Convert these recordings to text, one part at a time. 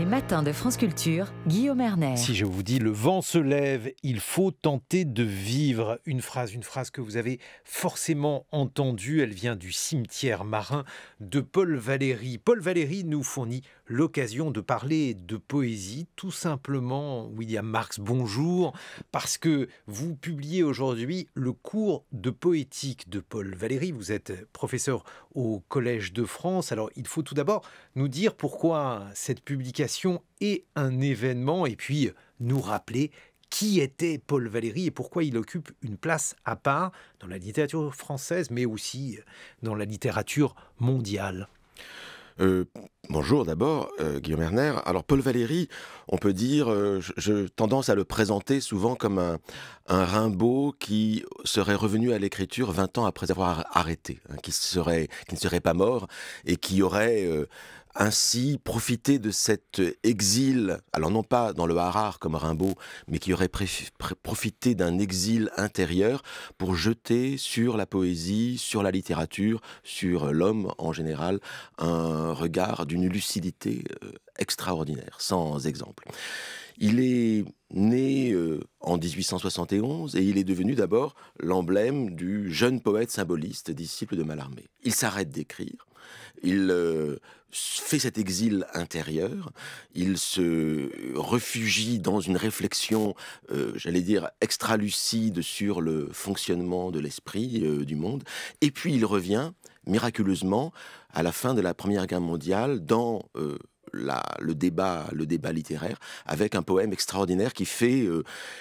Les matins de France Culture, Guillaume Ernest. Si je vous dis le vent se lève, il faut tenter de vivre. Une phrase, une phrase que vous avez forcément entendue. Elle vient du cimetière marin de Paul Valéry. Paul Valéry nous fournit l'occasion de parler de poésie. Tout simplement, William Marx, bonjour, parce que vous publiez aujourd'hui le cours de poétique de Paul Valéry. Vous êtes professeur au Collège de France. Alors, il faut tout d'abord nous dire pourquoi cette publication est un événement et puis nous rappeler qui était Paul Valéry et pourquoi il occupe une place à part dans la littérature française, mais aussi dans la littérature mondiale. Euh, Bonjour d'abord, euh, Guillaume Erner. Alors Paul Valéry, on peut dire, euh, je, tendance à le présenter souvent comme un, un Rimbaud qui serait revenu à l'écriture 20 ans après avoir arrêté, hein, qui, serait, qui ne serait pas mort et qui aurait euh, ainsi profiter de cet exil, alors non pas dans le Harar comme Rimbaud, mais qui aurait profité d'un exil intérieur pour jeter sur la poésie, sur la littérature, sur l'homme en général, un regard d'une lucidité euh, extraordinaire, sans exemple. Il est né euh, en 1871 et il est devenu d'abord l'emblème du jeune poète symboliste, disciple de Mallarmé. Il s'arrête d'écrire, il euh, fait cet exil intérieur, il se réfugie dans une réflexion, euh, j'allais dire, extra sur le fonctionnement de l'esprit, euh, du monde, et puis il revient miraculeusement à la fin de la Première Guerre mondiale dans... Euh, le débat, le débat littéraire, avec un poème extraordinaire qui fait,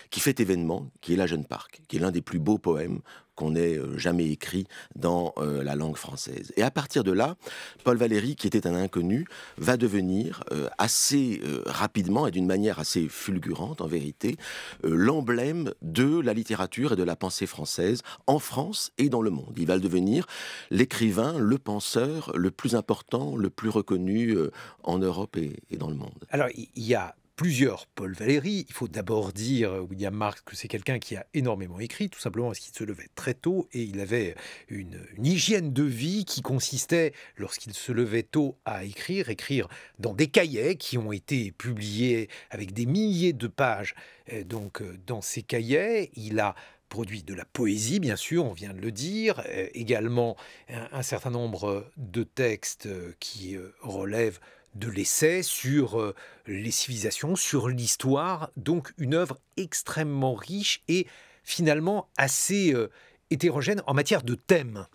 qui fait événement, qui est La Jeune Parc, qui est l'un des plus beaux poèmes qu'on ait euh, jamais écrit dans euh, la langue française. Et à partir de là, Paul Valéry, qui était un inconnu, va devenir euh, assez rapidement et d'une manière assez fulgurante en vérité l'emblème de la littérature et de la pensée française en France et dans le monde. Il va devenir l'écrivain, le penseur le plus important, le plus reconnu en Europe et dans le monde. Alors il y a plusieurs Paul Valéry. Il faut d'abord dire euh, William Marx que c'est quelqu'un qui a énormément écrit, tout simplement parce qu'il se levait très tôt et il avait une, hygiène de vie qui consistait, lorsqu'il se levait tôt, à écrire, écrire dans des cahiers qui ont été publiés avec des milliers de pages. donc, euh, dans ces cahiers, il a produit de la poésie, bien sûr, on vient de le dire, euh, également un certain nombre de textes qui relèvent de l'essai sur euh, les civilisations, sur l'histoire, donc une œuvre extrêmement riche et finalement assez euh, hétérogène en matière de thèmes.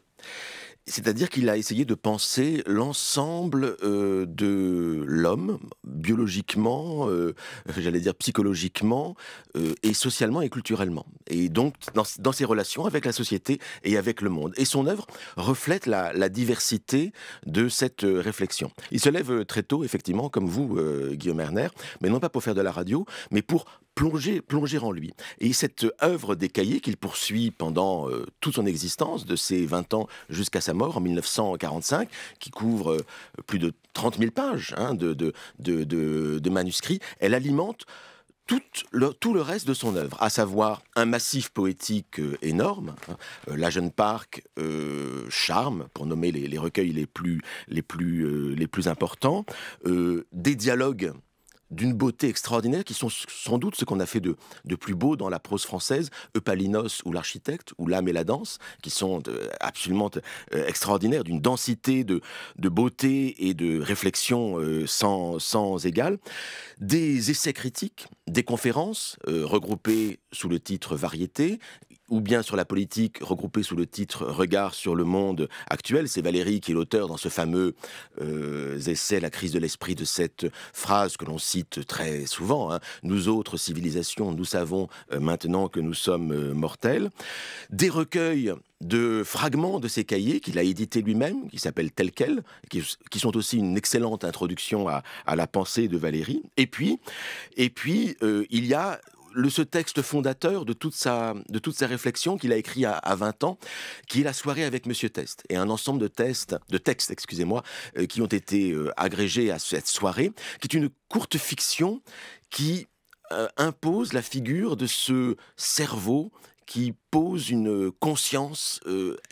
C'est-à-dire qu'il a essayé de penser l'ensemble euh, de l'homme, biologiquement, euh, j'allais dire psychologiquement, euh, et socialement et culturellement. Et donc dans, ses relations avec la société et avec le monde. Et son œuvre reflète la, la diversité de cette réflexion. Il se lève très tôt, effectivement, comme vous, Guillaume Erner, mais non pas pour faire de la radio, mais pour plonger, plonger en lui. Et cette œuvre des cahiers qu'il poursuit pendant euh, toute son existence, de ses 20 ans jusqu'à sa mort en 1945, qui couvre euh, plus de 30 000 pages hein, de, de, manuscrits, elle alimente tout le, tout le, reste de son œuvre, à savoir un massif poétique euh, énorme, hein, La Jeune Parc, Charme, pour nommer les, recueils les plus, les plus, les plus importants, des dialogues d'une beauté extraordinaire, qui sont sans doute ce qu'on a fait de, plus beau dans la prose française, Eupalinos ou l'architecte, ou l'âme et la danse, qui sont euh, absolument euh, extraordinaires, d'une densité de, beauté et de réflexion euh, sans, sans égale. Des essais critiques, des conférences regroupées sous le titre Variété, ou bien sur la politique regroupée sous le titre Regard sur le monde actuel. C'est Valérie qui est l'auteur dans ce fameux euh, essai La crise de l'esprit de cette phrase que l'on cite très souvent. Hein. Nous autres civilisations, nous savons euh, maintenant que nous sommes euh, mortels. Des recueils de fragments de ses cahiers qu'il a édité lui-même, qui s'appellent Tel quel, qui, sont aussi une excellente introduction à, la pensée de Valérie. Et puis, et puis il y a ce texte fondateur de toute sa, de qu'il a écrit à, 20 ans, qui est la soirée avec Monsieur Test, et un ensemble de, tests, de textes excusez-moi, euh, qui ont été euh, agrégés à cette soirée, qui est une courte fiction qui euh, impose la figure de ce cerveau qui pose une conscience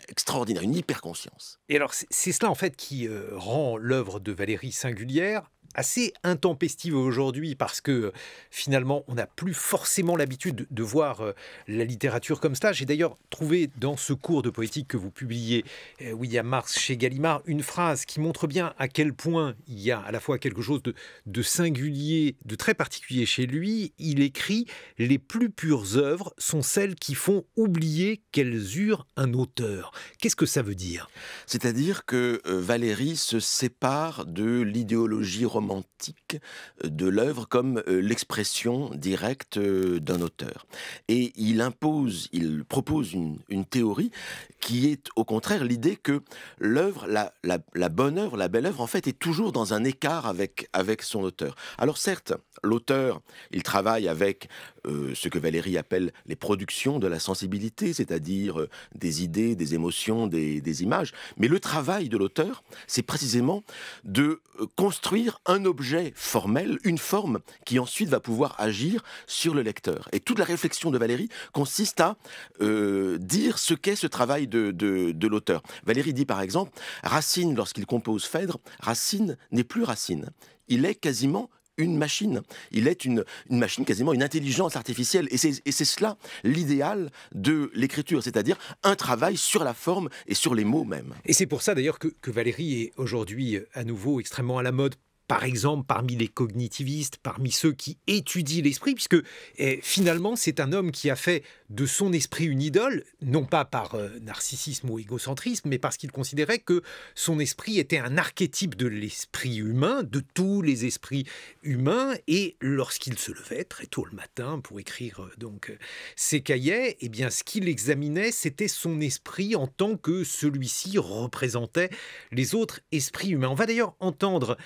extraordinaire, une hyperconscience. Et alors, c'est cela en fait qui rend l'œuvre de Valérie singulière, assez intempestive aujourd'hui parce que finalement on n'a plus forcément l'habitude de voir euh, la littérature comme ça. J'ai d'ailleurs trouvé dans ce cours de poétique que vous publiez William euh, Mars chez Gallimard une phrase qui montre bien à quel point il y a à la fois quelque chose de, singulier, de très particulier chez lui. Il écrit Les plus pures œuvres sont celles qui font oublier qu'elles eurent un auteur. Qu'est-ce que ça veut dire C'est-à-dire que euh, Valérie se sépare de l'idéologie romanesque romantique euh, de l'œuvre comme euh, l'expression directe euh, d'un auteur. Et il impose, il propose une, théorie qui est au contraire l'idée que l'œuvre, la, bonne œuvre, la belle œuvre, en fait, est toujours dans un écart avec, avec son auteur. Alors certes, l'auteur, il travaille avec euh, ce que Valérie appelle les productions de la sensibilité, c'est-à-dire euh, des idées, des émotions, des, images. Mais le travail de l'auteur, c'est précisément de euh, construire un objet formel, une forme qui ensuite va pouvoir agir sur le lecteur. Et toute la réflexion de Valérie consiste à dire ce qu'est ce travail de, de l'auteur. Valérie dit par exemple, Racine, lorsqu'il compose Phèdre, Racine n'est plus Racine. Il est quasiment une machine. Il est une, machine, quasiment une intelligence artificielle. Et c'est cela l'idéal de l'écriture, c'est-à-dire un travail sur la forme et sur les mots même. Et c'est pour ça d'ailleurs que, que Valérie est aujourd'hui euh, à nouveau extrêmement à la mode par exemple parmi les cognitivistes, parmi ceux qui étudient l'esprit, puisque eh, finalement c'est un homme qui a fait de son esprit une idole, non pas par euh, narcissisme ou égocentrisme, mais parce qu'il considérait que son esprit était un archétype de l'esprit humain, de tous les esprits humains, et lorsqu'il se levait très tôt le matin pour écrire euh, donc euh, ses cahiers, et eh bien ce qu'il examinait, c'était son esprit en tant que celui-ci représentait les autres esprits humains. On va d'ailleurs entendre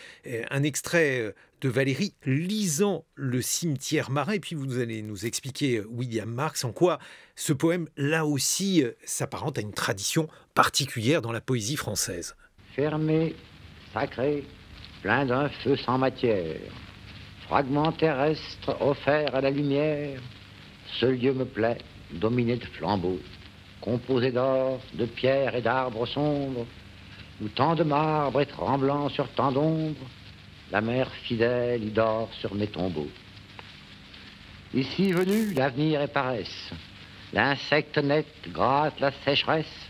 un un extrait euh, de Valérie lisant le cimetière marin, et puis vous allez nous expliquer euh, William Marx en quoi ce poème, là aussi, euh, s'apparente à une tradition particulière dans la poésie française. Fermé, sacré, plein d'un feu sans matière, fragment terrestre offert à la lumière, ce lieu me plaît, dominé de flambeaux, composé d'or, de pierre et d'arbres sombres, où tant de marbre est tremblant sur tant d'ombres. La mère fidèle y dort sur mes tombeaux. Ici venu, l'avenir est paresse. L'insecte net gratte la sécheresse.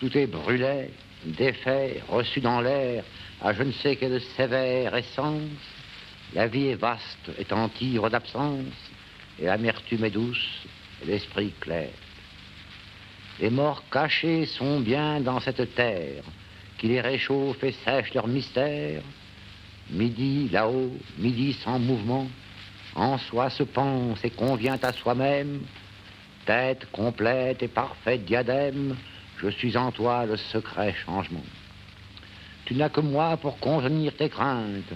Tout est brûlé, défait, reçu dans l'air, à je ne sais quelle sévère essence. La vie est vaste, est en d'absence, et l'amertume est douce, et l'esprit clair. Les morts cachés sont bien dans cette terre, qui les réchauffe et sèche leur mystère. Midi là-haut, midi sans mouvement, en soi se pense et convient à soi-même. Tête complète et parfaite diadème, je suis en toi le secret changement. Tu n'as que moi pour convenir tes craintes.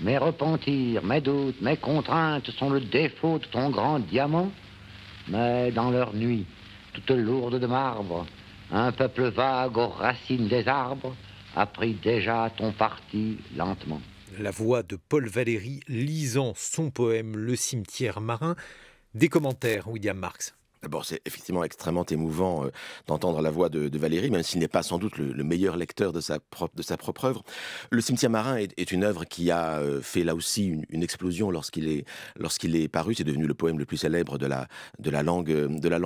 Mes repentirs, mes doutes, mes contraintes sont le défaut de ton grand diamant. Mais dans leur nuit, toute lourde de marbre, un peuple vague aux racines des arbres a pris déjà ton parti lentement la voix de Paul Valéry lisant son poème Le cimetière marin, des commentaires William Marx. D'abord, c'est effectivement extrêmement émouvant euh, d'entendre la voix de, de Valérie, même s'il n'est pas sans doute le, meilleur lecteur de sa, propre, œuvre. Le cimetière marin est, une œuvre qui a euh, fait là aussi une, explosion lorsqu'il est, est paru. C'est devenu le poème le plus célèbre de la, de la, langue,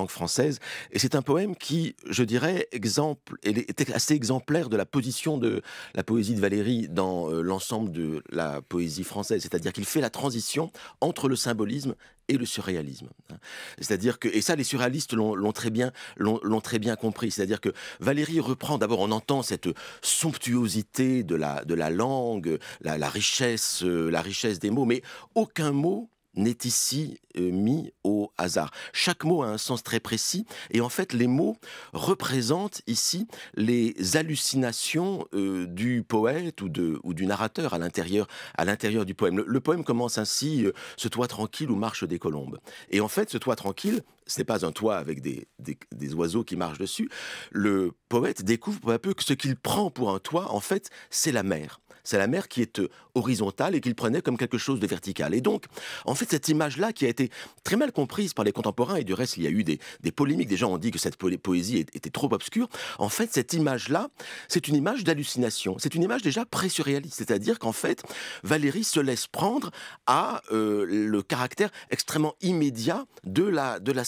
française. Et c'est un poème qui, je dirais, exemple, est assez exemplaire de la position de la poésie de Valérie dans euh, l'ensemble de la poésie française. C'est-à-dire qu'il fait la transition entre le symbolisme et le surréalisme. Hein. C'est-à-dire que, et ça, les surréalistes l'ont très bien, très bien compris. C'est-à-dire que Valérie reprend, d'abord, on entend cette somptuosité de la, de la langue, la richesse, euh, la richesse des mots, mais aucun mot n'est ici euh, mis au hasard. Chaque mot a un sens très précis et en fait les mots représentent ici les hallucinations euh, du poète ou, ou du narrateur à l'intérieur, à l'intérieur du poème. Le, poème commence ainsi euh, « ce toit tranquille où marchent des colombes. Et en fait ce toit tranquille, ce n'est pas un toit avec des, des, oiseaux qui marchent dessus. Le poète découvre peu à peu que ce qu'il prend pour un toit, en fait, c'est la mer. C'est la mer qui est euh, horizontale et qu'il prenait comme quelque chose de vertical. Et donc, en fait, cette image-là qui a été très mal comprise par les contemporains, et du reste, il y a eu des, des polémiques, des gens ont dit que cette poésie était trop obscure, en fait, cette image-là, c'est une image d'hallucination. C'est une image déjà surréaliste c'est-à-dire qu'en fait, Valérie se laisse prendre à euh, le caractère extrêmement immédiat de la, de la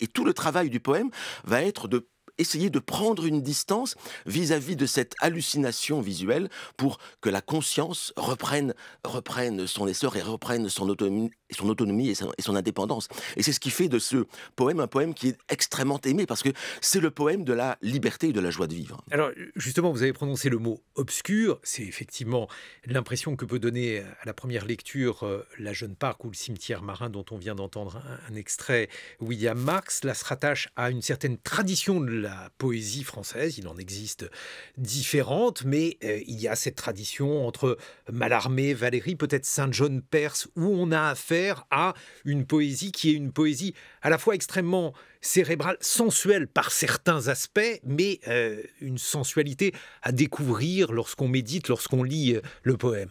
et tout le travail du poème va être de essayer de prendre une distance vis-à-vis de cette hallucination visuelle pour que la conscience reprenne, reprenne son essor et reprenne son autonomie, son autonomie et, son, indépendance. Et c'est ce qui fait de ce poème un poème qui est extrêmement aimé parce que c'est le poème de la liberté et de la joie de vivre. Alors justement, vous avez prononcé le mot obscur. C'est effectivement l'impression que peut donner à la première lecture euh, la jeune parc ou le cimetière marin dont on vient d'entendre un, un, extrait. William Marx, la se rattache à une certaine tradition de la la poésie française. Il en existe différentes, mais euh, il y a cette tradition entre Mallarmé, Valéry, peut-être Saint-John-Perse, où on a affaire à une poésie qui est une poésie à la fois extrêmement cérébrale, sensuelle par certains aspects, mais euh, une sensualité à découvrir lorsqu'on médite, lorsqu'on lit euh, le poème.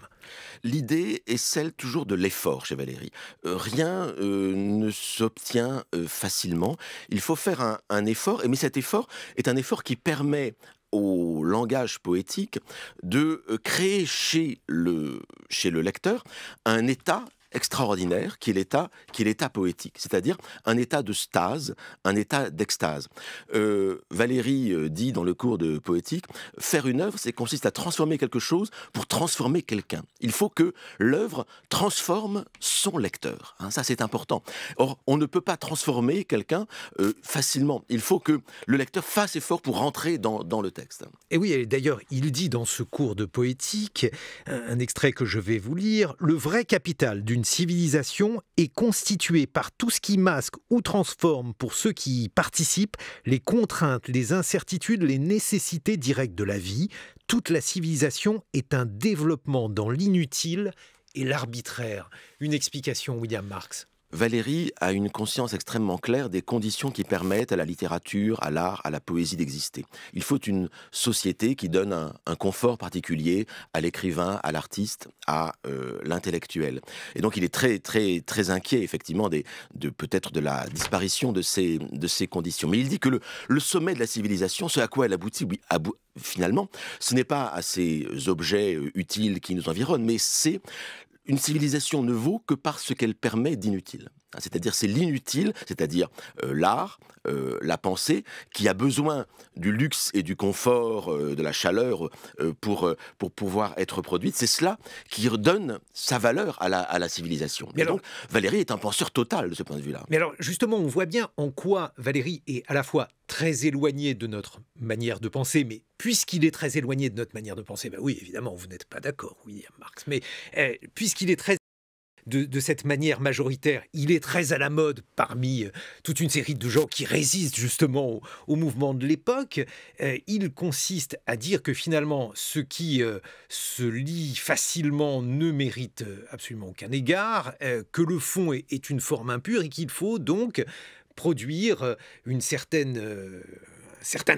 L'idée est celle toujours de l'effort chez Valérie. Euh, rien ne s'obtient facilement. Il faut faire un, effort, mais cet effort est un effort qui permet au langage poétique de créer chez le, chez le lecteur un état extraordinaire qui est l'état, qui poétique, c'est-à-dire un état de stase, un état d'extase. Euh, Valérie euh, dit dans le cours de poétique, faire une œuvre, c'est consiste à transformer quelque chose pour transformer quelqu'un. Il faut que l'œuvre transforme son lecteur. Hein, ça, c'est important. Or, on ne peut pas transformer quelqu'un euh, facilement. Il faut que le lecteur fasse effort pour rentrer dans, le texte. Et oui, d'ailleurs, il dit dans ce cours de poétique, un extrait que je vais vous lire, le vrai capital d'une civilisation est constituée par tout ce qui masque ou transforme, pour ceux qui y participent, les contraintes, les incertitudes, les nécessités directes de la vie. Toute la civilisation est un développement dans l'inutile et l'arbitraire. Une explication, William Marx. Valérie a une conscience extrêmement claire des conditions qui permettent à la littérature, à l'art, à la poésie d'exister. Il faut une société qui donne un, confort particulier à l'écrivain, à l'artiste, à euh, l'intellectuel. Et donc il est très très très inquiet effectivement de peut-être de la disparition de ces de ces conditions. Mais il dit que le, sommet de la civilisation, ce à quoi elle aboutit, finalement, ce n'est pas à ces objets euh, utiles qui nous environnent, mais c'est une civilisation ne vaut que par ce qu'elle permet d'inutile. C'est-à-dire c'est l'inutile, c'est-à-dire euh, l'art, euh, la pensée, qui a besoin du luxe et du confort, euh, de la chaleur pour, pour pouvoir être produite. C'est cela qui redonne sa valeur à la, civilisation. donc Valéry est un penseur total de ce point de vue-là. Mais alors justement, on voit bien en quoi valérie est à la fois très éloigné de notre manière de penser, mais puisqu'il est très éloigné de notre manière de penser, ben oui, évidemment, vous n'êtes pas d'accord, William Marx, mais puisqu'il est très de, cette manière majoritaire. Il est très à la mode parmi euh, toute une série de gens qui résistent justement au, mouvement de l'époque. Euh, il consiste à dire que finalement, ce qui euh, se lit facilement ne mérite absolument aucun égard, que le fond est, une forme impure et qu'il faut donc produire une certain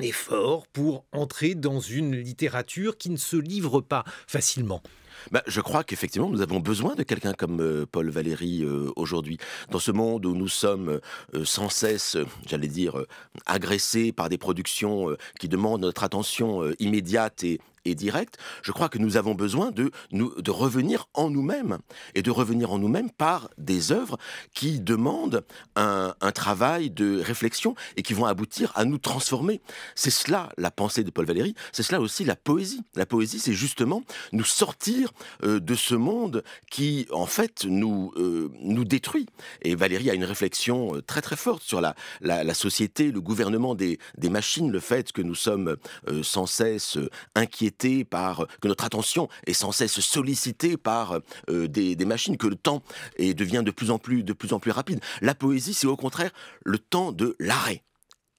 effort pour entrer dans une littérature qui ne se livre pas facilement. Bah, je crois qu'effectivement, nous avons besoin de quelqu'un comme euh, Paul Valéry euh, aujourd'hui. Dans ce monde où nous sommes euh, sans cesse, j'allais dire, agressés par des productions qui demandent notre attention immédiate et direct, directe, je crois que nous avons besoin de, de revenir en nous-mêmes et de revenir en nous-mêmes par des œuvres qui demandent un, travail de réflexion et qui vont aboutir à nous transformer. C'est cela la pensée de Paul Valéry, c'est cela aussi la poésie. La poésie, c'est justement nous sortir euh, de ce monde qui, en fait, nous, euh, nous détruit. Et Valéry a une réflexion euh, très très forte sur la, la, société, le gouvernement des, machines, le fait que nous sommes sans cesse inquiétés par, euh, que notre attention est sans cesse sollicitée par euh, euh, des, machines, que le temps devient de plus en plus, de plus en plus rapide. La poésie, c'est au contraire le temps de l'arrêt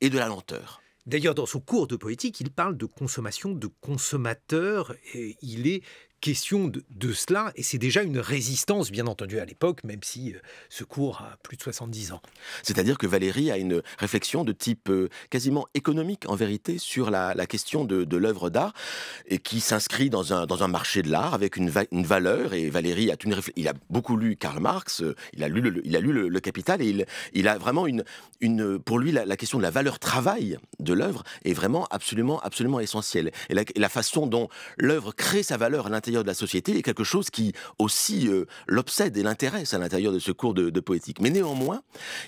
et de la lenteur. D'ailleurs, dans son cours de poétique, il parle de consommation, de consommateur. Et il est question de, cela, et c'est déjà une résistance, bien entendu, à l'époque, même si euh, ce cours a plus de 70 ans. C'est-à-dire que Valérie a une réflexion de type euh, quasiment économique, en vérité, sur la, question de, l'œuvre d'art, et qui s'inscrit dans un, dans un marché de l'art avec une, valeur, et Valérie a, il a beaucoup lu Karl Marx, euh, il a lu le, il a lu le, Capital, et il, il, a vraiment une, une pour lui, la, question de la valeur travail de l'œuvre est vraiment absolument, absolument essentielle. et la façon dont l'œuvre crée sa valeur à l'intérieur de la société est quelque chose qui aussi euh, l'obsède et l'intéresse à l'intérieur de ce cours de, poétique. Mais néanmoins,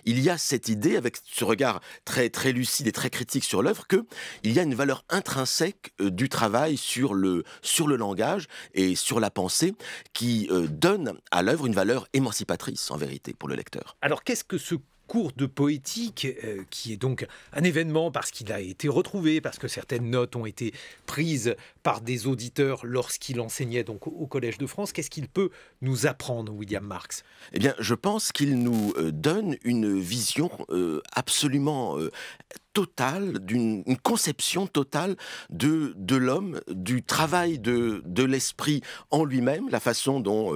il y a cette idée, avec ce regard très, très lucide et très critique sur l'œuvre, qu'il y a une valeur intrinsèque euh, du travail sur le, sur le langage et sur la pensée qui euh, donne à l'œuvre une valeur émancipatrice, en vérité, pour le lecteur. Alors, qu'est-ce que ce cours de poétique, euh, qui est donc un événement parce qu'il a été retrouvé, parce que certaines notes ont été prises par des auditeurs lorsqu'il enseignait donc au Collège de France. Qu'est-ce qu'il peut nous apprendre, William Marx Eh bien, je pense qu'il nous euh, donne une vision euh, absolument totale, d'une conception totale de, de l'homme, du travail de, de l'esprit en lui-même, la façon dont,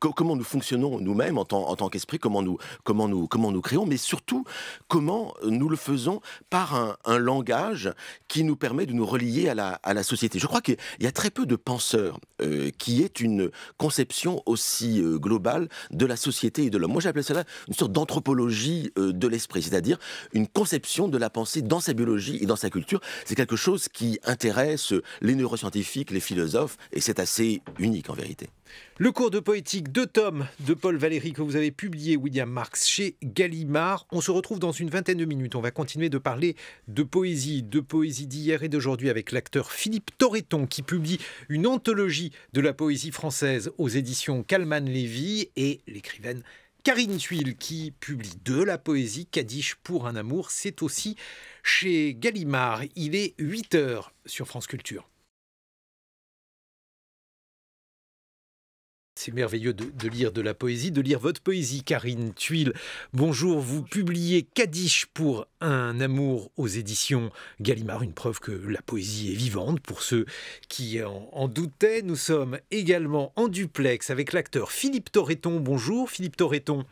comment nous fonctionnons nous-mêmes en tant, en tant qu'esprit, comment nous, comment, nous, comment nous créons, mais surtout comment nous le faisons par un, langage qui nous permet de nous relier à la, société. Je crois qu'il y a très peu de penseurs euh, qui aient une conception aussi euh, globale de la société et de l'homme. Moi, j'appelle cela une sorte d'anthropologie euh, de l'esprit, c'est-à-dire une conception de la pensée dans sa biologie et dans sa culture. C'est quelque chose qui intéresse les neuroscientifiques, les philosophes, et c'est assez unique en vérité. Le cours de poétique, de Tom de Paul Valéry que vous avez publié, William Marx, chez Gallimard. On se retrouve dans une vingtaine de minutes. On va continuer de parler de poésie, de poésie d'hier et d'aujourd'hui avec l'acteur Philippe Torreton qui publie une anthologie de la poésie française aux éditions Calman Lévy et l'écrivaine Karine Tuile qui publie de la poésie Kadish pour un amour. C'est aussi chez Gallimard. Il est 8 h sur France Culture. C'est merveilleux de, lire de la poésie, de lire votre poésie, Karine Tuile. Bonjour, vous publiez Kadish pour un amour aux éditions Gallimard, une preuve que la poésie est vivante pour ceux qui en, en doutaient. Nous sommes également en duplex avec l'acteur Philippe Torreton. Bonjour, Philippe Torreton.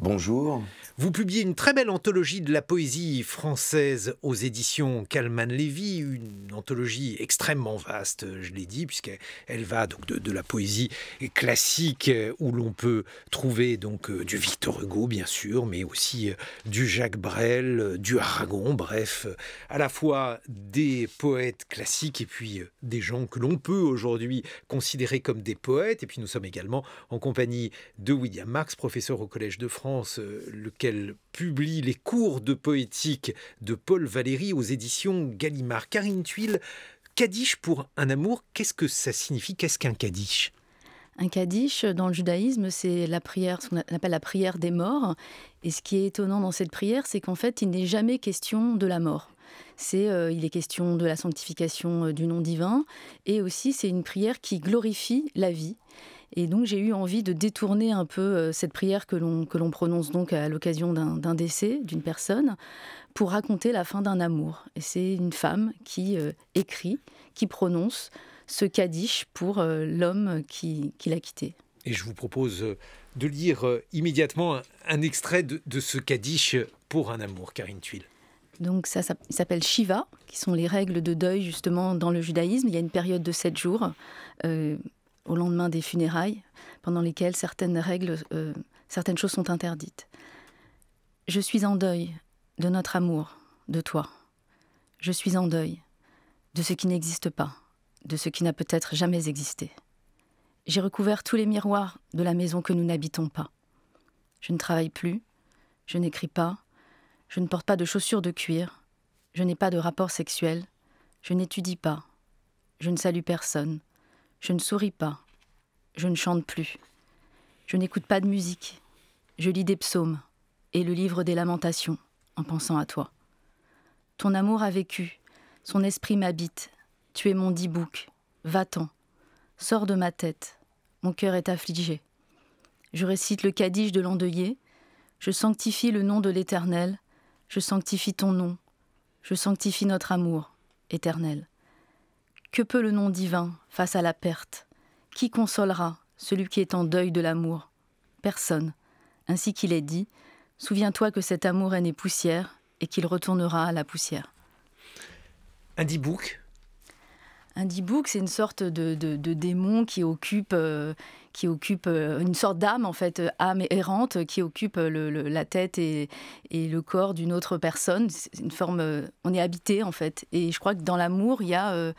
Bonjour. Vous publiez une très belle anthologie de la poésie française aux éditions Calman levy une anthologie extrêmement vaste, je l'ai dit, puisqu'elle va donc de, de, la poésie classique euh, où l'on peut trouver donc euh, du Victor Hugo bien sûr, mais aussi euh, du Jacques Brel, du Aragon, bref, à la fois des poètes classiques et puis des gens que l'on peut aujourd'hui considérer comme des poètes. Et puis nous sommes également en compagnie de William Marx, professeur au Collège de France France, euh, lequel publie les cours de poétique de Paul Valéry aux éditions Gallimard. Karine Tuile, Kaddish pour un amour, qu'est-ce que ça signifie Qu'est-ce qu'un Kaddish un kaddish, dans le judaïsme, c'est la prière, ce qu'on appelle la prière des morts. Et ce qui est étonnant dans cette prière, c'est qu'en fait, il n'est jamais question de la mort. C'est, euh, il est question de la sanctification euh, du nom divin, et aussi c'est une prière qui glorifie la vie, et donc j'ai eu envie de détourner un peu euh, cette prière que l'on que l'on prononce donc à l'occasion d'un décès d'une personne pour raconter la fin d'un amour. Et c'est une femme qui euh, écrit, qui prononce ce kadish pour euh, l'homme qui, l'a quitté. Et je vous propose de lire immédiatement un, extrait de, ce kadish pour un amour, Karine Tuile. Donc ça, s'appelle Shiva, qui sont les règles de deuil justement dans le judaïsme. Il y a une période de sept jours. Euh, au lendemain des funérailles, pendant lesquelles certaines règles, euh, certaines choses sont interdites. Je suis en deuil de notre amour, de toi. Je suis en deuil de ce qui n'existe pas, de ce qui n'a peut-être jamais existé. J'ai recouvert tous les miroirs de la maison que nous n'habitons pas. Je ne travaille plus, je n'écris pas, je ne porte pas de chaussures de cuir, je n'ai pas de rapport sexuel, je n'étudie pas, je ne salue personne, je ne souris pas. Je ne chante plus. Je n'écoute pas de musique. Je lis des psaumes et le livre des lamentations en pensant à toi. Ton amour a vécu, son esprit m'habite. Tu es mon dibouk. Va-t'en. Sors de ma tête. Mon cœur est affligé. Je récite le cadige de l'endeuillé. Je sanctifie le nom de l'Éternel. Je sanctifie ton nom. Je sanctifie notre amour, Éternel. Que peut le nom divin face à la perte Qui consolera celui qui est en deuil de l'amour Personne. Ainsi qu'il est dit, souviens-toi que cet amour est né poussière et qu'il retournera à la poussière. Un D-Book un D-Book, c'est une sorte de, démon qui occupe, euh, qui occupe euh, une sorte d'âme, en fait, euh, âme errante, qui occupe la tête et, le corps d'une autre personne. une forme. on est habité, en fait. Et je crois que dans l'amour, il y a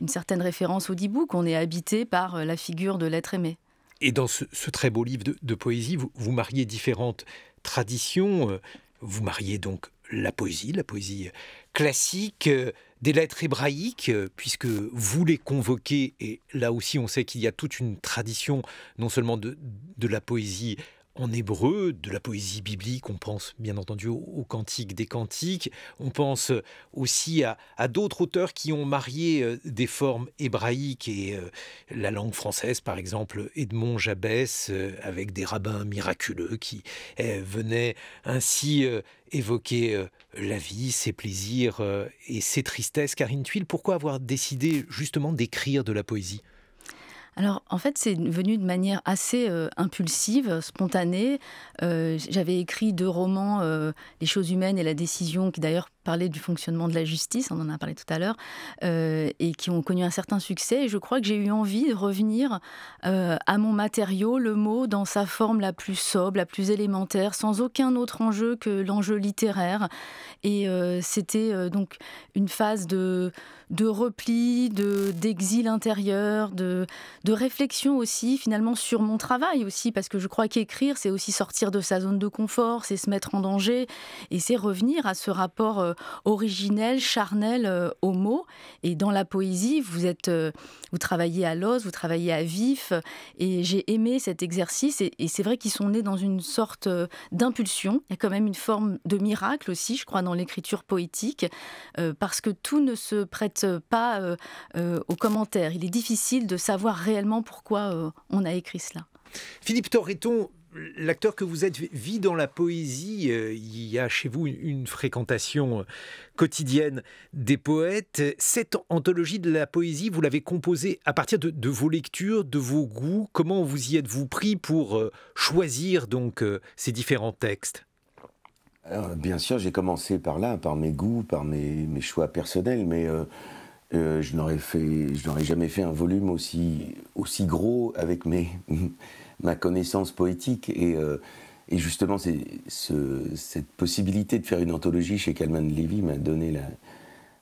une certaine référence au Dibou qu'on est habité par euh, la figure de l'être aimé. Et dans ce, très beau livre de, poésie, vous, mariez différentes traditions. Euh, vous mariez donc la poésie, la poésie classique, euh, des lettres hébraïques, puisque vous les convoquez. Et là aussi, on sait qu'il y a toute une tradition, non seulement de, de la poésie en hébreu, de la poésie biblique, on pense bien entendu au, cantiques des cantiques, on pense aussi à, d'autres auteurs qui ont marié euh, des formes hébraïques et euh, la langue française, par exemple Edmond Jabès, euh, avec des rabbins miraculeux qui eh, venaient ainsi évoquer la vie, ses plaisirs et ses tristesses. Karine Tuile, pourquoi avoir décidé justement d'écrire de la poésie alors en fait, c'est venu de manière assez euh, impulsive, spontanée. Euh, j'avais écrit deux romans, euh, Les choses humaines et la décision, qui d'ailleurs parler du fonctionnement de la justice, on en a parlé tout à l'heure, euh, et qui ont connu un certain succès. Et je crois que j'ai eu envie de revenir euh, à mon matériau, le mot, dans sa forme la plus sobre, la plus élémentaire, sans aucun autre enjeu que l'enjeu littéraire. Et euh, c'était donc une phase de, de repli, d'exil intérieur, de, de réflexion aussi, finalement, sur mon travail aussi, parce que je crois qu'écrire, c'est aussi sortir de sa zone de confort, c'est se mettre en danger, et c'est revenir à ce rapport originel, charnel euh, au mot Et dans la poésie, vous êtes, euh, vous travaillez à l'os, vous travaillez à vif. Et j'ai aimé cet exercice. Et, c'est vrai qu'ils sont nés dans une sorte euh, d'impulsion. Il y a quand même une forme de miracle aussi, je crois, dans l'écriture poétique, parce que tout ne se prête pas aux commentaires. Il est difficile de savoir réellement pourquoi on a écrit cela. Philippe Torreton, l'acteur que vous êtes vit dans la poésie. Euh, il y a chez vous une fréquentation euh, quotidienne des poètes. Cette anthologie de la poésie, vous l'avez composée à partir de, vos lectures, de vos goûts. Comment vous y êtes-vous pris pour euh, choisir donc ces différents textes Bien sûr, j'ai commencé par là, par mes goûts, par mes, choix personnels, mais je n'aurais jamais fait un volume aussi, aussi gros avec mes, ma connaissance poétique. Et, euh, justement, cette possibilité de faire une anthologie chez Calman Levy m'a donné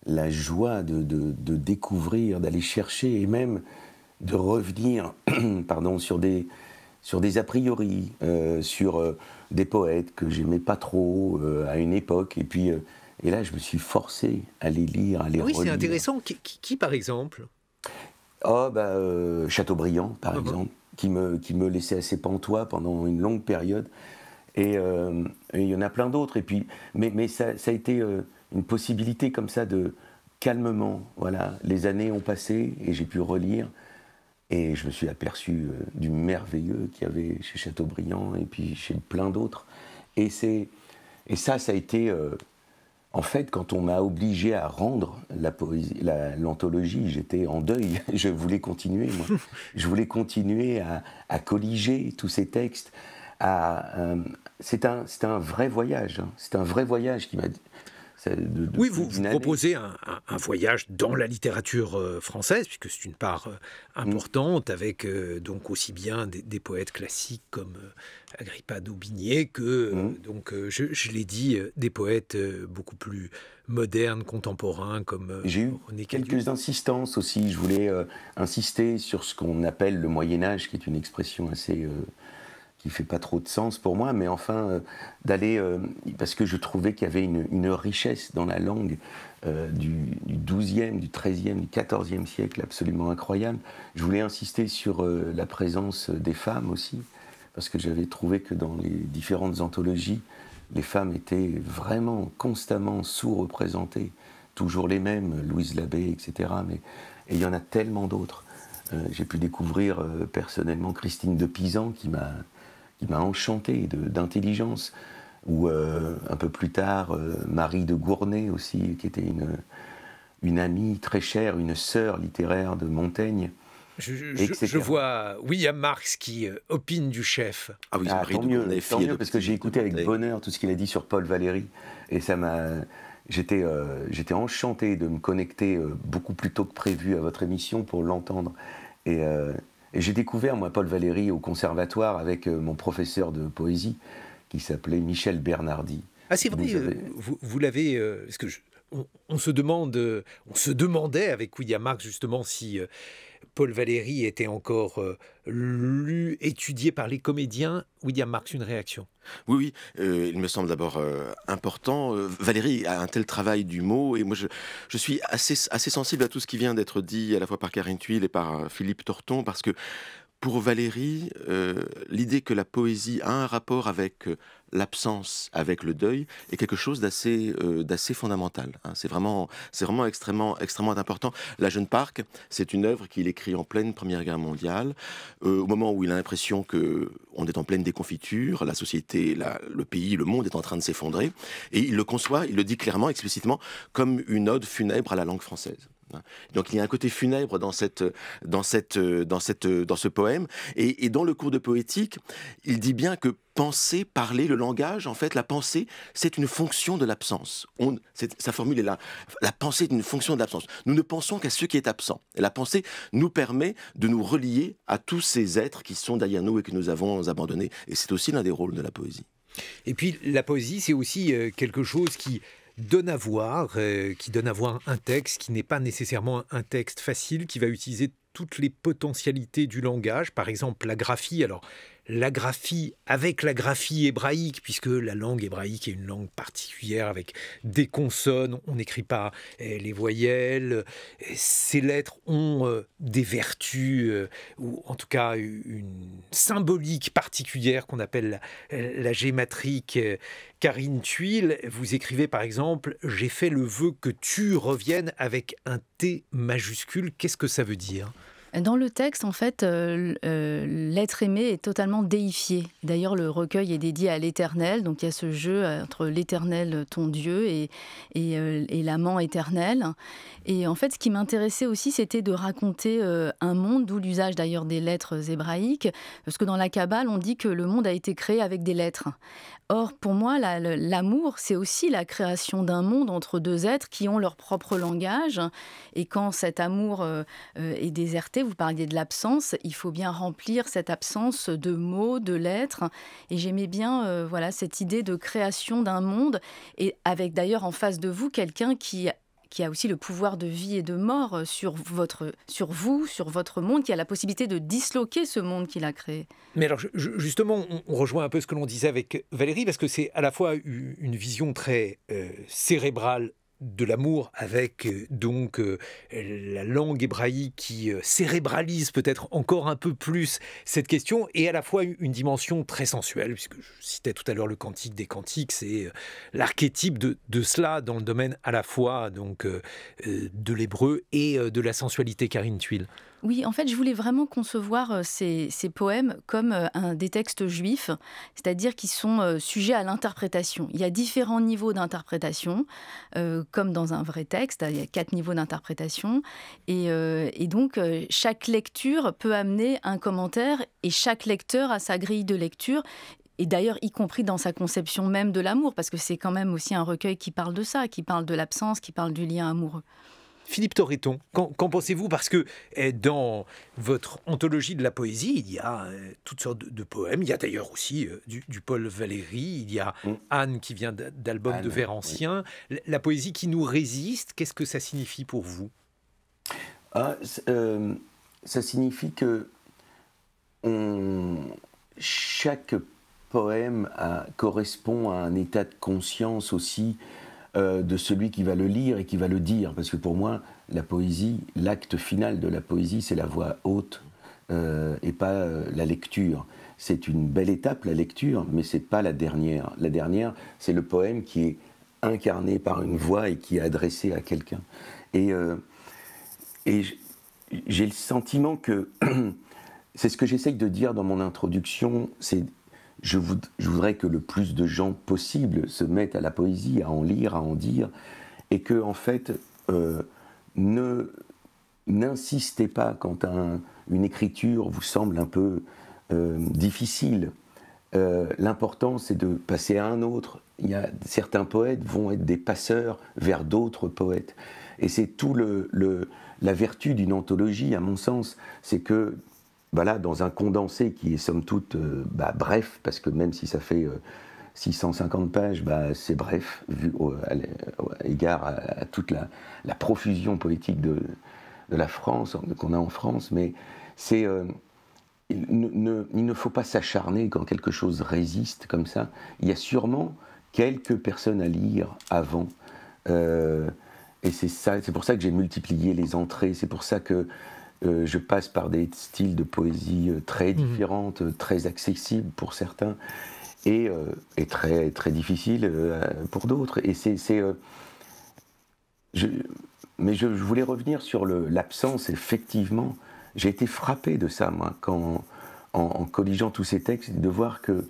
la, joie de, découvrir, d'aller chercher et même de revenir pardon, sur, des, a priori, euh, sur euh, des poètes que j'aimais pas trop à une époque. Et puis. et là, je me suis forcé à les lire, à les oui, Oui, c'est intéressant. Qui, par exemple Oh, bah, Chateaubriand, par ah exemple qui me, qui me laissait assez pantois pendant une longue période. Euh, et il y en a plein d'autres. Et puis, mais, mais ça, ça, a été euh, une possibilité comme ça de calmement. Voilà, les années ont passé et j'ai pu relire. Et je me suis aperçu euh, du merveilleux qu'il y avait chez Chateaubriand et puis chez plein d'autres. Et, et ça, ça a été en fait, quand on m'a obligé à rendre la poésie, l'anthologie, j'étais en deuil. Je voulais continuer, moi. Je voulais continuer à, colliger tous ces textes. Euh, c'est un, vrai voyage. Hein. C'est un vrai voyage qui m'a oui, vous, proposez un, voyage dans la littérature euh, française, puisque c'est une part euh, mm. importante, avec euh, donc aussi bien des, poètes classiques comme Agrippa d'Aubigné que, mm. donc, je, l'ai dit, des poètes beaucoup plus modernes, contemporains, comme... J'ai eu quelques insistances aussi, je voulais insister sur ce qu'on appelle le Moyen Âge, qui est une expression assez qui fait pas trop de sens pour moi, mais enfin euh, d'aller euh, parce que je trouvais qu'il y avait une, richesse dans la langue euh, du, 12e, du 13e, du 14e siècle absolument incroyable. Je voulais insister sur la présence des femmes aussi parce que j'avais trouvé que dans les différentes anthologies, les femmes étaient vraiment constamment sous-représentées, toujours les mêmes, Louise Labbé, etc. Mais il y en a tellement d'autres. j'ai pu découvrir personnellement Christine de Pisan qui m'a qui m'a enchanté d'intelligence. Ou euh, un peu plus tard, euh, Marie de Gournay aussi, qui était une, une amie très chère, une sœur littéraire de Montaigne. Je, vois William Marx qui euh, opine du chef. Ah oui, ah, tant mieux, parce que j'ai écouté avec bonheur tout ce qu'il a dit sur Paul Valéry. Et ça m'a. J'étais j'étais enchanté de me connecter beaucoup plus tôt que prévu à votre émission pour l'entendre. Et j'ai découvert, moi, Paul Valéry au conservatoire avec euh, mon professeur de poésie qui s'appelait Michel Bernardi. Ah, c'est vrai, vous, euh, l'avez. Euh, on, se demande, on se demandait avec William Marx justement si, Paul Valéry était encore euh, lu, étudié par les comédiens. William Marx, une réaction Oui, oui, euh, il me semble d'abord euh, important. Valéry a un tel travail du mot, et moi je, suis assez, assez sensible à tout ce qui vient d'être dit à la fois par Karine Thuil et par Philippe Torton, parce que pour Valérie, euh, l'idée que la poésie a un rapport avec euh, l'absence, avec le deuil, est quelque chose d'assez euh, fondamental. Hein. C'est vraiment, extrêmement, extrêmement important. La Jeune Parc, c'est une œuvre qu'il écrit en pleine Première Guerre mondiale, au moment où il a l'impression qu'on est en pleine déconfiture, la société, le pays, le monde est en train de s'effondrer, et il le conçoit, il le dit clairement, explicitement, comme une ode funèbre à la langue française. Hein. Donc il y a un côté funèbre dans cette, dans cette, dans cette, dans ce poème. Et, dans le cours de poétique, il dit bien que penser, parler, le langage, en fait, la pensée, c'est une fonction de l'absence. sa formule est là. La pensée est une fonction de l'absence. Nous ne pensons qu'à ce qui est absent. Et la pensée nous permet de nous relier à tous ces êtres qui sont derrière nous et que nous avons abandonnés. Et c'est aussi l'un des rôles de la poésie. Et puis la poésie, c'est aussi euh, quelque chose qui donne à voir, euh, qui donne à voir un texte qui n'est pas nécessairement un texte facile, qui va utiliser toutes les potentialités du langage, par exemple la graphie. Alors, la graphie avec la graphie hébraïque, puisque la langue hébraïque est une langue particulière avec des consonnes, on n'écrit pas eh, les voyelles, eh, ces lettres ont euh, des vertus, euh, ou en tout cas une symbolique particulière qu'on appelle la, euh, gématrique. Karine Tuile, vous écrivez par exemple J'ai fait le vœu que tu reviennes avec un T majuscule, qu'est-ce que ça veut dire dans le texte, en fait, euh, euh, l'être aimé est totalement déifié. D'ailleurs, le recueil est dédié à l'éternel, donc il y a ce jeu euh, entre l'éternel, ton Dieu, et, et, l'amant éternel. Et en fait, ce qui m'intéressait aussi, c'était de raconter un monde, d'où l'usage d'ailleurs des lettres hébraïques, parce que dans la Kabbale, on dit que le monde a été créé avec des lettres. Or, pour moi, l'amour, c'est aussi la création d'un monde entre deux êtres qui ont leur propre langage. Et quand cet amour est déserté, vous parliez de l'absence. Il faut bien remplir cette absence de mots, de lettres. Et j'aimais bien euh, voilà cette idée de création d'un monde. Et avec d'ailleurs en face de vous quelqu'un qui qui a aussi le pouvoir de vie et de mort sur, votre, sur vous, sur votre monde, qui a la possibilité de disloquer ce monde qu'il a créé. Mais alors justement, on, rejoint un peu ce que l'on disait avec Valérie, parce que c'est à la fois une vision très euh, cérébrale de l'amour avec euh, donc euh, la langue hébraïque qui euh, cérébralise peut-être encore un peu plus cette question et à la fois une dimension très sensuelle puisque je citais tout à l'heure le cantique des cantiques c'est l'archétype de, de, cela dans le domaine à la fois donc de l'hébreu et de la sensualité Karine Tuile. Oui, en fait, je voulais vraiment concevoir euh, ces, poèmes comme euh, un, des textes juifs, c'est-à-dire qui sont euh, sujets à l'interprétation. Il y a différents niveaux d'interprétation, comme dans un vrai texte, hein, il y a quatre niveaux d'interprétation. et, donc, chaque lecture peut amener un commentaire et chaque lecteur a sa grille de lecture et d'ailleurs y compris dans sa conception même de l'amour, parce que c'est quand même aussi un recueil qui parle de ça, qui parle de l'absence, qui parle du lien amoureux. Philippe Torreton, qu'en pensez-vous Parce que eh, dans votre anthologie de la poésie, il y a euh, toutes sortes de, poèmes. Il y a d'ailleurs aussi euh, du, Paul Valéry, il y a mm. Anne qui vient d'album de vers anciens. La, poésie qui nous résiste, qu'est-ce que ça signifie pour vous ah, euh, Ça signifie que chaque poème correspond à un état de conscience aussi euh, de celui qui va le lire et qui va le dire. Parce que pour moi, la poésie, l'acte final de la poésie, c'est la voix haute euh, et pas euh, la lecture. C'est une belle étape, la lecture, mais ce n'est pas la dernière. La dernière, c'est le poème qui est incarné par une voix et qui est adressé à quelqu'un. Et, et j'ai le sentiment que c'est ce que j'essaye de dire dans mon introduction, c'est je, voudrais que le plus de gens possible se mettent à la poésie, à en lire, à en dire, et que, en fait, euh, ne n'insistez pas quand un, une écriture vous semble un peu euh, difficile. Euh, l'important, c'est de passer à un autre. Il certains poètes vont être des passeurs vers d'autres poètes. Et c'est tout le, la vertu d'une anthologie, à mon sens, c'est que bah dans un condensé qui est somme toute euh, bah, bref, parce que même si ça fait 650 euh, pages, bah, c'est bref, vu à égard à, toute la, profusion poétique de, la France, qu'on a en France, mais c'est. Euh, il, ne, faut pas s'acharner quand quelque chose résiste comme ça. Il y a sûrement quelques personnes à lire avant. et c'est c'est pour ça que j'ai multiplié les entrées, c'est pour ça que euh, je passe par des styles de poésie euh, très mhm. différentes, euh, très accessibles pour certains et, très, très difficiles pour d'autres. Et c'est. mais je, voulais revenir sur l'absence, effectivement. J'ai été frappé de ça, moi, quand, en, colligeant tous ces textes, de voir que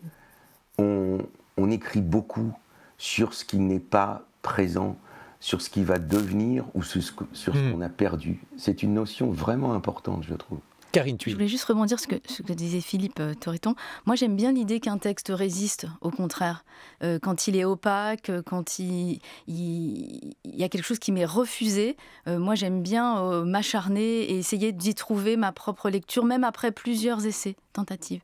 on écrit beaucoup sur ce qui n'est pas présent sur ce qui va devenir ou sur ce, hmm. qu'on a perdu. C'est une notion vraiment importante, je trouve. Karine tu Je voulais juste rebondir sur ce, que, disait Philippe euh, Moi, j'aime bien l'idée qu'un texte résiste, au contraire. Euh, quand il est opaque, euh, quand il, y a quelque chose qui m'est refusé, euh, moi, j'aime bien m'acharner et essayer d'y trouver ma propre lecture, même après plusieurs essais, tentatives.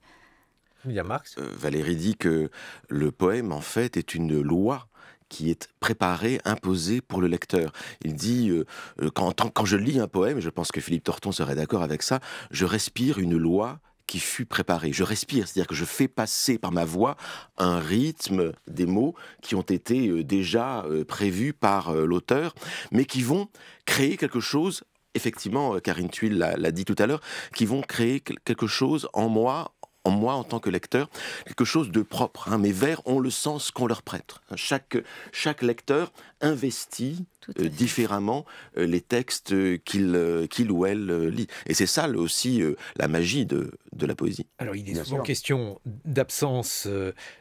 Il y a Marx. Valérie dit que le poème, en fait, est une loi qui est préparé, imposé pour le lecteur. Il dit, euh, euh, quand, quand je lis un poème, je pense que Philippe Torton serait d'accord avec ça, je respire une loi qui fut préparée. Je respire, c'est-à-dire que je fais passer par ma voix un rythme des mots qui ont été euh, déjà prévus par l'auteur, mais qui vont créer quelque chose effectivement, Karine Thuil l'a dit tout à l'heure, qui vont créer quelque chose en moi, en moi, en tant que lecteur, quelque chose de propre. Hein. Mes vers ont le sens qu'on leur prête. Hein. Chaque, chaque lecteur investit euh, différemment euh, les textes qu'il euh, qu'il ou elle lit. Et c'est ça aussi la magie de, la poésie. Alors il est souvent question d'absence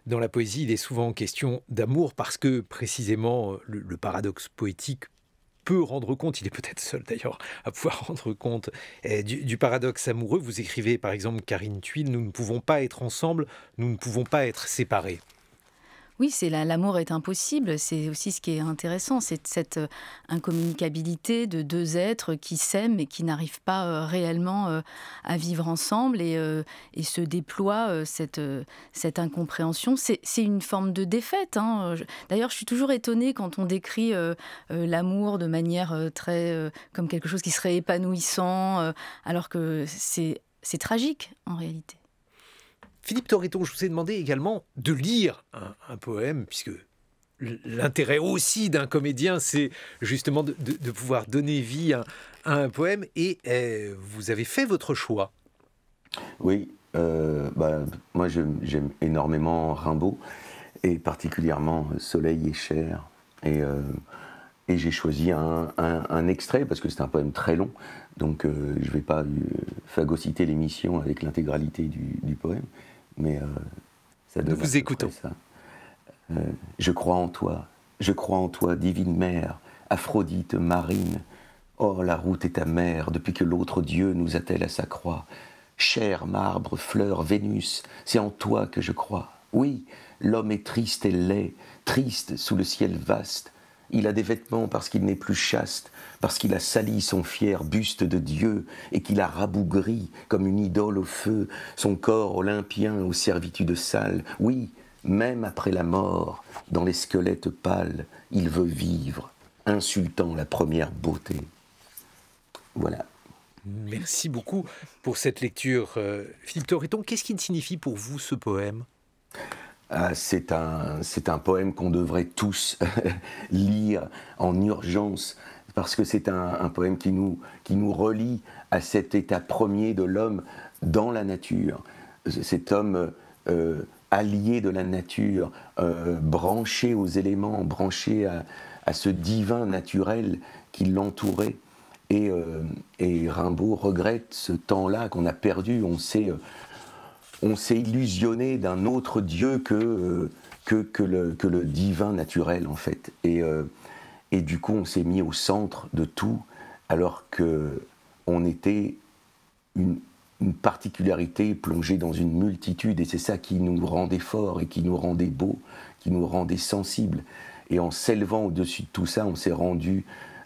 dans la poésie, il est souvent question d'amour, parce que précisément le paradoxe poétique peut rendre compte, il est peut-être seul d'ailleurs à pouvoir rendre compte eh, du, paradoxe amoureux. Vous écrivez par exemple Karine Tuile, nous ne pouvons pas être ensemble, nous ne pouvons pas être séparés. Oui, c'est l'amour est impossible. C'est aussi ce qui est intéressant, c'est cette euh, incommunicabilité de deux êtres qui s'aiment et qui n'arrivent pas euh, réellement euh, à vivre ensemble et, se déploie cette, incompréhension. C'est une forme de défaite. Hein, d'ailleurs, je suis toujours étonnée quand on décrit l'amour de manière très comme quelque chose qui serait épanouissant, alors que c'est tragique en réalité. Philippe Torreton, je vous ai demandé également de lire un, poème, puisque l'intérêt aussi d'un comédien, c'est justement de, pouvoir donner vie à, un poème. Et eh, vous avez fait votre choix. Oui, euh, bah, moi j'aime énormément Rimbaud, et particulièrement Soleil et Cher. Et, euh, j'ai choisi un, extrait, parce que c'est un poème très long, donc euh, je ne vais pas phagocyter l'émission avec l'intégralité du, poème. Mais euh, ça Nous vous écoutons. Euh, je crois en toi, je crois en toi, divine mère, Aphrodite marine. Or la route est amère depuis que l'autre Dieu nous attelle à sa croix. Cher, marbre, fleur, Vénus, c'est en toi que je crois. Oui, l'homme est triste et laid, triste sous le ciel vaste, il a des vêtements parce qu'il n'est plus chaste, parce qu'il a sali son fier buste de Dieu et qu'il a rabougri comme une idole au feu son corps olympien aux servitudes sales. Oui, même après la mort, dans les squelettes pâles, il veut vivre, insultant la première beauté. Voilà. Merci beaucoup pour cette lecture. Euh, Philippe qu'est-ce qu'il signifie pour vous ce poème ah, c'est un, un poème qu'on devrait tous lire en urgence parce que c'est un, poème qui nous, qui nous relie à cet état premier de l'homme dans la nature, cet homme euh, allié de la nature, euh, branché aux éléments, branché à, ce divin naturel qui l'entourait. Et, euh, et, Rimbaud regrette ce temps-là qu'on a perdu, on sait on s'est illusionné d'un autre Dieu que, euh, que, le, divin naturel, en fait. Et, euh, et du coup, on s'est mis au centre de tout, alors qu'on était une, une particularité plongée dans une multitude, et c'est ça qui nous rendait forts et qui nous rendait beaux, qui nous rendait sensibles. Et en s'élevant au-dessus de tout ça, on s'est rendu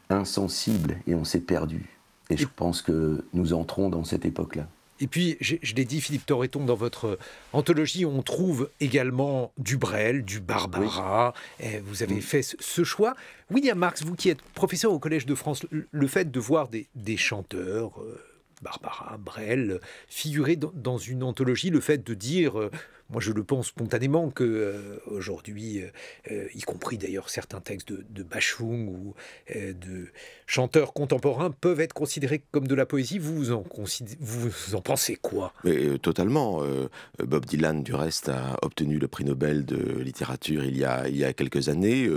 insensible et on s'est perdu. Et je pense que nous entrons dans cette époque-là. Et puis, je, l'ai dit, Philippe Torreton, dans votre anthologie, on trouve également du Brel, du Barbara. Eh, vous avez mm. fait ce, choix. William Marx, vous qui êtes professeur au Collège de France, le, fait de voir des, chanteurs, euh, Barbara, Brel, figurer dans, une anthologie, le fait de dire... Euh, moi, je le pense spontanément que euh, aujourd'hui, euh, euh, y compris d'ailleurs certains textes de, Bachung ou de chanteurs contemporains peuvent être considérés comme de la poésie. Vous en, vous en pensez quoi Mais, Totalement. Bob Dylan, du reste, a obtenu le prix Nobel de littérature il y a, il y a quelques années.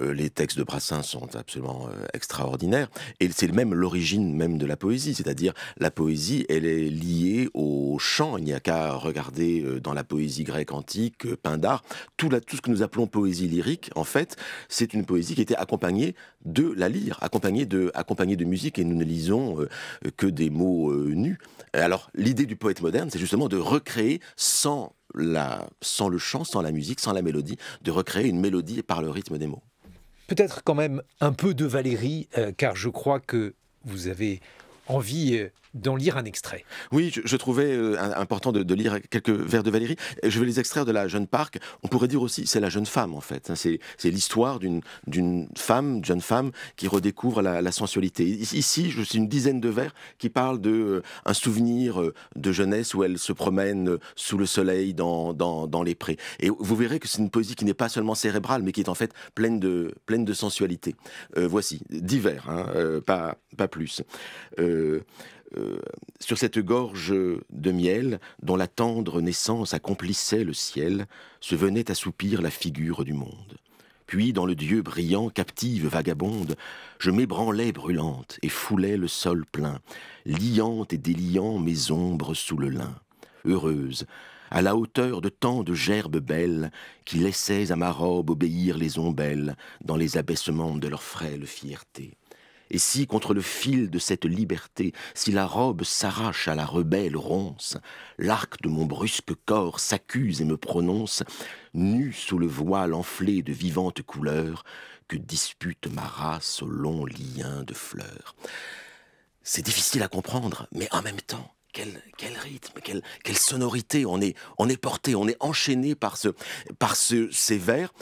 les textes de Brassens sont absolument extraordinaires. Et c'est même l'origine même de la poésie, c'est-à-dire la poésie, elle est liée au chant. Il n'y a qu'à regarder dans la poésie poésie grecque antique, euh, Pindar, tout, tout ce que nous appelons poésie lyrique, en fait, c'est une poésie qui était accompagnée de la lyre, accompagnée de, accompagnée de musique, et nous ne lisons euh, que des mots euh, nus. Alors, l'idée du poète moderne, c'est justement de recréer sans, la, sans le chant, sans la musique, sans la mélodie, de recréer une mélodie par le rythme des mots. Peut-être quand même un peu de Valérie, car je crois que vous avez envie d'en lire un extrait. Oui, je, trouvais euh, important de, lire quelques vers de Valérie. Je vais les extraire de la jeune Parc. On pourrait dire aussi, c'est la jeune femme en fait. Hein. C'est l'histoire d'une femme, jeune femme, qui redécouvre la, sensualité. Ici, je suis une dizaine de vers qui parlent d'un euh, souvenir euh, de jeunesse où elle se promène sous le soleil dans, les prés. Et vous verrez que c'est une poésie qui n'est pas seulement cérébrale, mais qui est en fait pleine de, sensualité. voici, divers, hein, pas, pas plus. Euh, euh, sur cette gorge de miel, dont la tendre naissance accomplissait le ciel, se venait assoupir la figure du monde. Puis, dans le dieu brillant, captive, vagabonde, je m'ébranlais brûlante et foulais le sol plein, liant et déliant mes ombres sous le lin. Heureuse, à la hauteur de tant de gerbes belles, qui laissaient à ma robe obéir les ombelles dans les abaissements de leur frêle fierté. Et si, contre le fil de cette liberté, si la robe s'arrache à la rebelle ronce, l'arc de mon brusque corps s'accuse et me prononce, nu sous le voile enflé de vivantes couleurs, que dispute ma race au long lien de fleurs. C'est difficile à comprendre, mais en même temps, quel, rythme, quelle, sonorité. On est, on est porté, on est enchaîné par, par ce, ces vers.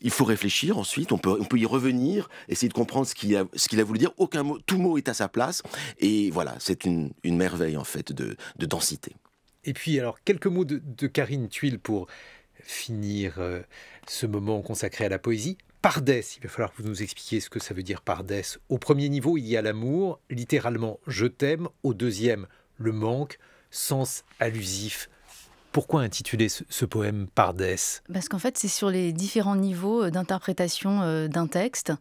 Il faut réfléchir ensuite, on peut, y revenir, essayer de comprendre ce qu'il a, voulu dire. Aucun mot, tout mot est à sa place. Et voilà, c'est une, merveille en fait de, densité. Et puis alors, quelques mots de, Karine Tuile pour finir euh, ce moment consacré à la poésie. Pardès, il va falloir que vous nous expliquiez ce que ça veut dire pardès. Au premier niveau, il y a l'amour, littéralement je t'aime. Au deuxième, le manque, sens allusif. Pourquoi intituler ce, poème Pardès Parce qu'en fait, c'est sur les différents niveaux euh, d'interprétation euh, d'un texte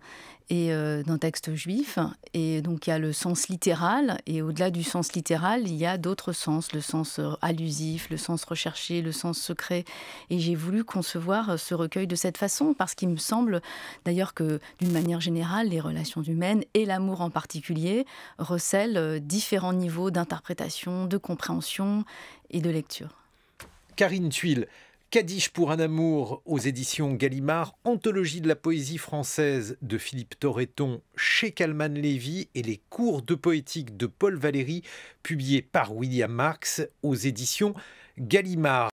et euh, d'un texte juif. Et donc il y a le sens littéral, et au-delà du sens littéral, il y a d'autres sens, le sens euh, allusif, le sens recherché, le sens secret. Et j'ai voulu concevoir euh, ce recueil de cette façon, parce qu'il me semble d'ailleurs que d'une manière générale, les relations humaines, et l'amour en particulier, recèlent différents niveaux d'interprétation, de compréhension et de lecture. Karine Tuile, Cadiche pour un amour aux éditions Gallimard, Anthologie de la poésie française de Philippe Torreton chez Calman Lévy et les cours de poétique de Paul Valéry, publiés par William Marx aux éditions Gallimard.